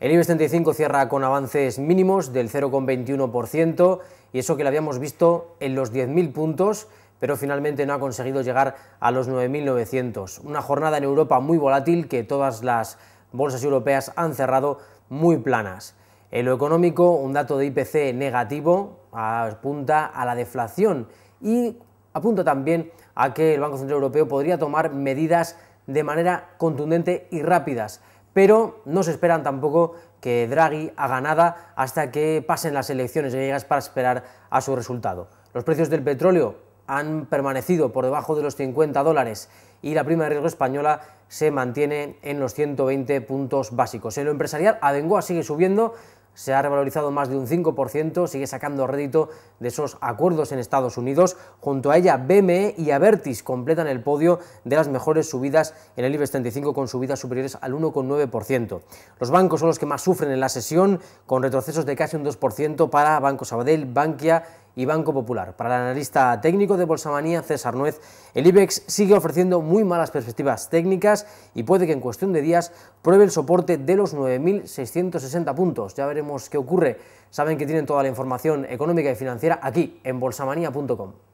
El IBEX 35 cierra con avances mínimos del 0,21% y eso que lo habíamos visto en los 10.000 puntos, pero finalmente no ha conseguido llegar a los 9.900. Una jornada en Europa muy volátil que todas las bolsas europeas han cerrado muy planas. En lo económico, un dato de IPC negativo apunta a la deflación y apunta también a que el Banco Central Europeo podría tomar medidas de manera contundente y rápidas pero no se esperan tampoco que Draghi haga nada hasta que pasen las elecciones griegas para esperar a su resultado. Los precios del petróleo han permanecido por debajo de los 50 dólares y la prima de riesgo española se mantiene en los 120 puntos básicos. En lo empresarial, Abengoa sigue subiendo, se ha revalorizado más de un 5%, sigue sacando rédito de esos acuerdos en Estados Unidos. Junto a ella, BME y Avertis completan el podio de las mejores subidas en el IBEX 35 con subidas superiores al 1,9%. Los bancos son los que más sufren en la sesión, con retrocesos de casi un 2% para Banco Sabadell, Bankia y Banco Popular. Para el analista técnico de Bolsamanía, César Nuez, el IBEX sigue ofreciendo muy malas perspectivas técnicas y puede que en cuestión de días pruebe el soporte de los 9.660 puntos. Ya veremos qué ocurre. Saben que tienen toda la información económica y financiera aquí en bolsamanía.com.